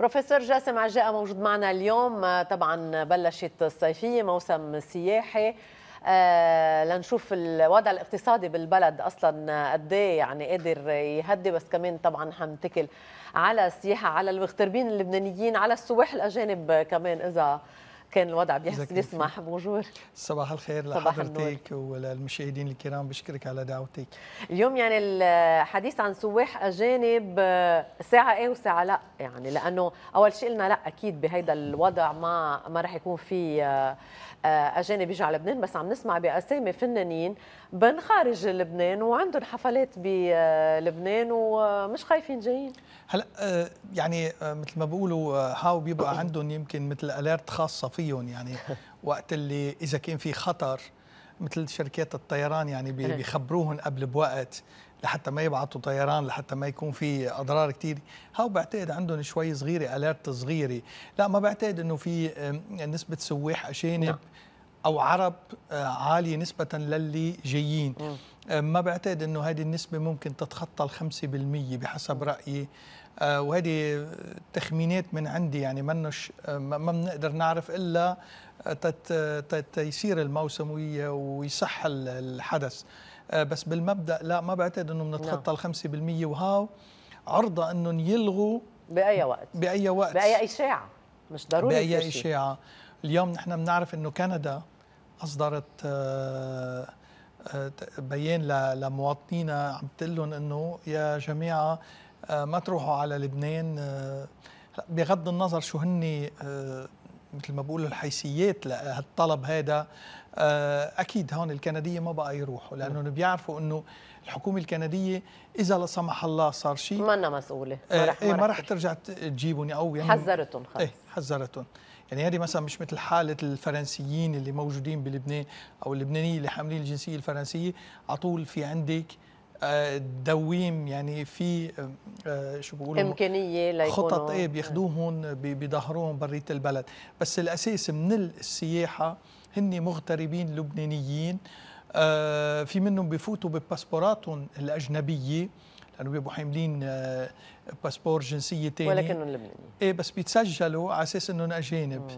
بروفيسور جاسم عجاء موجود معنا اليوم آه، طبعا بلشت الصيفيه موسم سياحي آه لنشوف الوضع الاقتصادي بالبلد اصلا آه، قد إيه يعني قادر يهدي بس كمان طبعا حنتكل على السياحه على المغتربين اللبنانيين على السواح الاجانب كمان اذا كان الوضع بيحسن يسمح بونجور صباح الخير لحضرتك وللمشاهدين الكرام بشكرك على دعوتك اليوم يعني الحديث عن سواح اجانب آه، ساعه ايه وساعه لا يعني لانه اول شيء قلنا لا اكيد بهيدا الوضع ما ما راح يكون في آه، آه، اجانب يجوا على لبنان بس عم نسمع باسامي فنانين بن خارج لبنان وعندهم حفلات بلبنان ومش خايفين جايين هلا يعني مثل ما بيقولوا هاو بيبقى عندهم يمكن مثل اليرت خاصه في فيهم يعني وقت اللي اذا كان في خطر مثل شركات الطيران يعني إيه. بيخبروهم قبل بوقت لحتى ما يبعثوا طيران لحتى ما يكون في اضرار كثير هاو بعتقد عندهم شوي صغيره اليرت صغيره لا ما بعتقد انه في نسبه سواح اجانب نعم. او عرب آه، عاليه نسبه للي جايين آه، ما بعتقد انه هذه النسبه ممكن تتخطى ال 5% بحسب رايي آه، وهذه تخمينات من عندي يعني ما ما بنقدر نعرف الا تيسير الموسم ويصح الحدث بس بالمبدا لا ما بعتقد انه بنتخطى نعم. ال 5% وهاو عرضه انهم يلغوا باي وقت باي وقت باي اشاعه مش ضروري باي اشاعه اليوم نحن بنعرف انه كندا اصدرت آه، آه، بيان لمواطنينا عم تقول لهم انه يا جماعه آه، ما تروحوا على لبنان بغض النظر شو هن مثل ما بقولوا الحيثيات لهالطلب هذا اكيد هون الكنديه ما بقى يروحوا لانهم نعم. بيعرفوا انه الحكومه الكنديه اذا لا سمح الله صار شيء ما مسؤوله ما رح, إيه، ما رح ترجع تجيبهم او يعني حذرتهم خلص ايه حذرتهم يعني هذه مثلا مش مثل حاله الفرنسيين اللي موجودين بلبنان او اللبنانيين اللي حاملين الجنسيه الفرنسيه على طول في عندك آه، دويم يعني في آه، آه، شو بيقولوا امكانيه ليكونوا خطط ايه بياخذوهم هون بظهرهم بريت البلد بس الاساس من السياحه هن مغتربين لبنانيين في منهم بفوتوا بباسبوراتهم الاجنبيه لانه بيبقوا حاملين آه، باسبور جنسيه ثانيه ولكنهم لبنانيين ايه بس بيتسجلوا على اساس انهم اجانب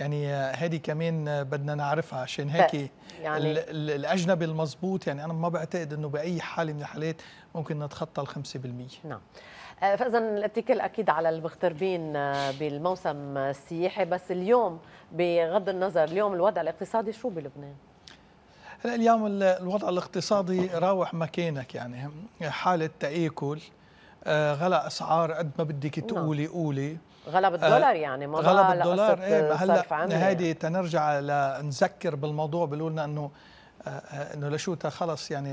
يعني هذه آه، كمان آه، بدنا نعرفها عشان هيك يعني الاجنبي المضبوط يعني انا ما بعتقد انه باي حاله من الحالات ممكن نتخطى ال 5% نعم فاذا الاتكال اكيد على المغتربين بالموسم السياحي بس اليوم بغض النظر اليوم الوضع الاقتصادي شو بلبنان؟ هلا اليوم الوضع الاقتصادي راوح مكانك يعني حالة تآكل آه، غلاء اسعار قد ما بدك نعم. تقولي قولي غلا آه، بالدولار يعني ما غلا بالدولار ايه هلا هيدي يعني. تنرجع لنذكر بالموضوع بيقولوا لنا انه آه، انه لشو خلص يعني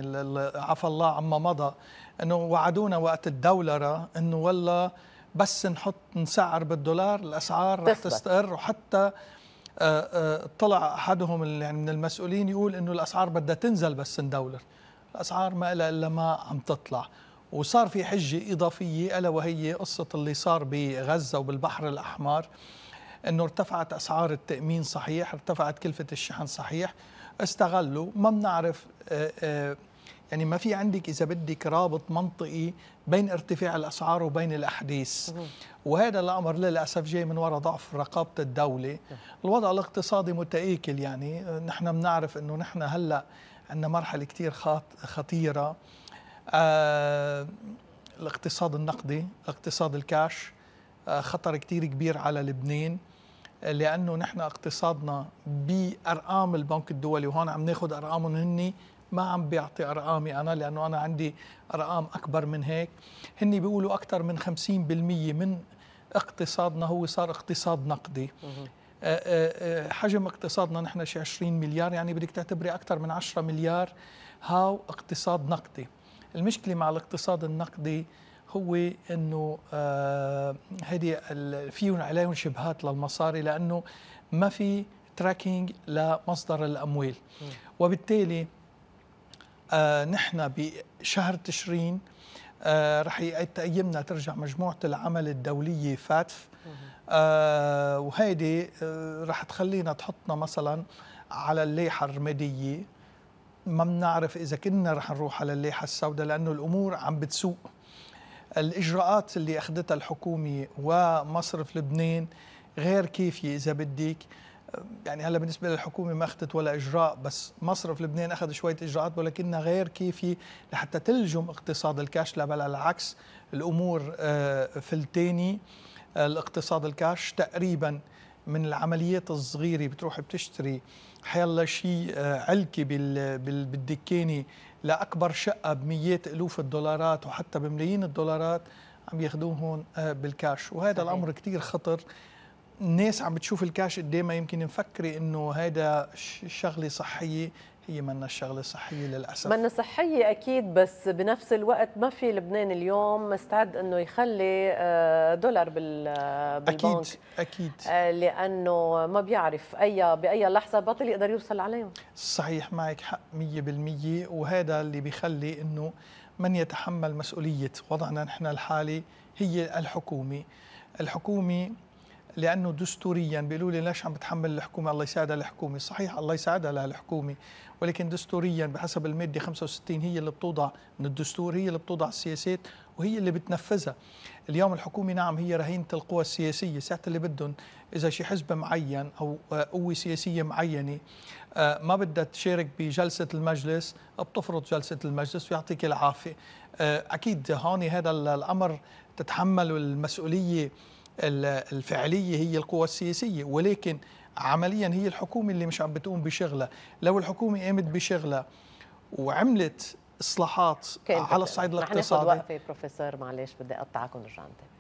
عفى الله عما مضى انه وعدونا وقت الدولره انه والله بس نحط نسعر بالدولار الاسعار رح تستقر وحتى آه، آه، طلع احدهم يعني من المسؤولين يقول انه الاسعار بدها تنزل بس ندولر الاسعار ما لها الا ما عم تطلع وصار في حجه اضافيه الا وهي قصه اللي صار بغزه وبالبحر الاحمر انه ارتفعت اسعار التامين صحيح ارتفعت كلفه الشحن صحيح استغلوا ما بنعرف آه، يعني ما في عندك إذا بدك رابط منطقي بين ارتفاع الأسعار وبين الأحداث وهذا الأمر للأسف جاي من وراء ضعف رقابة الدولة نعم. الوضع الاقتصادي متآكل يعني نحن بنعرف أنه نحن هلأ عندنا مرحلة كتير خطيرة آه الاقتصاد النقدي اقتصاد الكاش آه خطر كتير كبير على لبنان لانه نحن اقتصادنا بارقام البنك الدولي وهون عم ناخذ ارقامهم هني ما عم بيعطي ارقامي انا لانه انا عندي ارقام اكبر من هيك هن بيقولوا اكثر من 50% من اقتصادنا هو صار اقتصاد نقدي آه، آه، آه، حجم اقتصادنا نحن شي 20 مليار يعني بدك تعتبري اكثر من 10 مليار هاو اقتصاد نقدي المشكله مع الاقتصاد النقدي هو انه هذه فيهم عليهم شبهات للمصاري لانه ما في تراكينج لمصدر الاموال وبالتالي آه نحن بشهر تشرين آه رح تقيمنا ترجع مجموعة العمل الدولية فاتف آه وهيدي آه رح تخلينا تحطنا مثلا على اللائحة الرمادية ما بنعرف إذا كنا رح نروح على اللائحة السوداء لأنه الأمور عم بتسوق الإجراءات اللي أخذتها الحكومة ومصرف لبنان غير كافية إذا بدك يعني هلا بالنسبه للحكومه ما اخذت ولا اجراء بس مصرف لبنان اخذ شويه اجراءات ولكنها غير كافيه لحتى تلجم اقتصاد الكاش لا بل على العكس الامور آه، فلتاني الاقتصاد الكاش تقريبا من العمليات الصغيره بتروح بتشتري حيالله شيء آه، علكه بالدكانه لاكبر شقه بمئات الوف الدولارات وحتى بملايين الدولارات عم ياخذوهم آه، بالكاش وهذا صحيح. الامر كثير خطر ناس عم بتشوف الكاش قدامها يمكن مفكره انه هيدا شغله صحيه هي منا الشغله صحيه للاسف منا صحيه اكيد بس بنفس الوقت ما في لبنان اليوم مستعد انه يخلي آه، دولار بال آه، اكيد اكيد آه، لانه ما بيعرف اي باي لحظه بطل يقدر يوصل عليهم صحيح معك حق 100% وهذا اللي بيخلي انه من يتحمل مسؤوليه وضعنا نحن الحالي هي الحكومه الحكومه لانه دستوريا بيقولوا لي ليش عم بتحمل الحكومه الله يساعدها الحكومه صحيح الله يساعدها لها الحكومه ولكن دستوريا بحسب الماده 65 هي اللي بتوضع من الدستور هي اللي بتوضع السياسات وهي اللي بتنفذها اليوم الحكومه نعم هي رهينه القوى السياسيه ساعه اللي بدهم اذا شي حزب معين او قوه سياسيه معينه آه، ما بدها تشارك بجلسه المجلس بتفرض جلسه المجلس ويعطيك العافيه آه، اكيد هون هذا الامر تتحمل المسؤوليه الفعلية هي القوى السياسية ولكن عمليا هي الحكومة اللي مش عم بتقوم بشغلها لو الحكومة قامت بشغلها وعملت إصلاحات على الصعيد الاقتصادي رح وقفة بروفيسور معلش بدي أقطعك ونرجع